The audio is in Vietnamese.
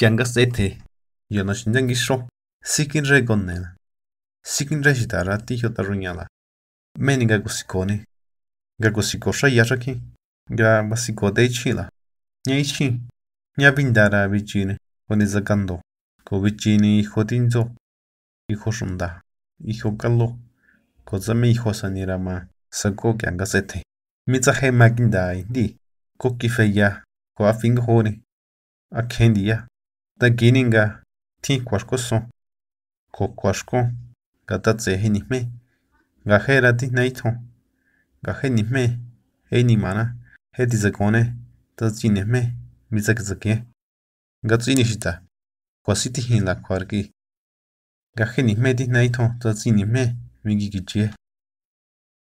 kiangasete yonoshinyan gixo sikinre gonnena sikinre xitara ti jotarruñala meni gakusikoni gakusikoxa yaxaki ga basikote ichila ña ichi ña pintara vichini konitsakando ko vichini ijo tinzo ijo xunda ijo kalo ko tsame ijo sanirama sako kiangasete mitsaje makinda inti ko kifeya ko afinkojoni akjendiya ta gini nga ti kwashko so. Ko kwashko ga ta tse he ni me. Ga he ra ti na ito. Ga he ni me. He ni mana. He di zagone. Ta zi ni me. Mi zag zage. Ga zi ni shita. Kwa si ti hin la kwargi. Ga he ni me di na ito. Ta zi ni me. Mi gi gi jie.